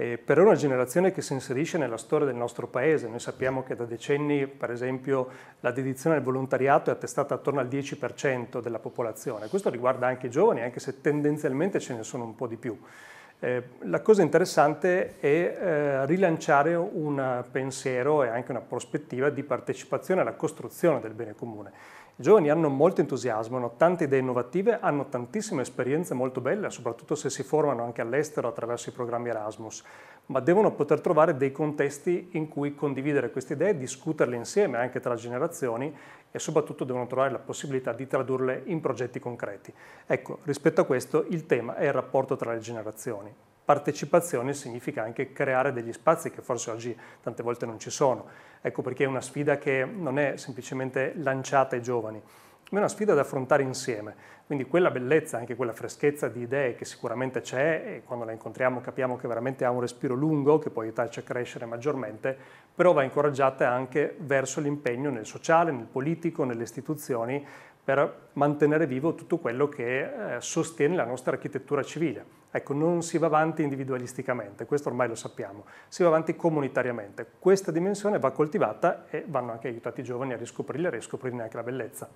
eh, per una generazione che si inserisce nella storia del nostro paese. Noi sappiamo che da decenni, per esempio, la dedizione al volontariato è attestata attorno al 10% della popolazione. Questo riguarda anche i giovani, anche se tendenzialmente ce ne sono un po' di più. Eh, la cosa interessante è eh, rilanciare un pensiero e anche una prospettiva di partecipazione alla costruzione del bene comune. I giovani hanno molto entusiasmo, hanno tante idee innovative, hanno tantissime esperienze molto belle, soprattutto se si formano anche all'estero attraverso i programmi Erasmus, ma devono poter trovare dei contesti in cui condividere queste idee, discuterle insieme anche tra generazioni e soprattutto devono trovare la possibilità di tradurle in progetti concreti. Ecco, rispetto a questo il tema è il rapporto tra le generazioni partecipazione significa anche creare degli spazi che forse oggi tante volte non ci sono. Ecco perché è una sfida che non è semplicemente lanciata ai giovani, ma è una sfida da affrontare insieme. Quindi quella bellezza, anche quella freschezza di idee che sicuramente c'è e quando la incontriamo capiamo che veramente ha un respiro lungo che può aiutarci a crescere maggiormente, però va incoraggiata anche verso l'impegno nel sociale, nel politico, nelle istituzioni per mantenere vivo tutto quello che eh, sostiene la nostra architettura civile. Ecco, non si va avanti individualisticamente, questo ormai lo sappiamo, si va avanti comunitariamente. Questa dimensione va coltivata e vanno anche aiutati i giovani a riscoprirla e a riscoprirne anche la bellezza.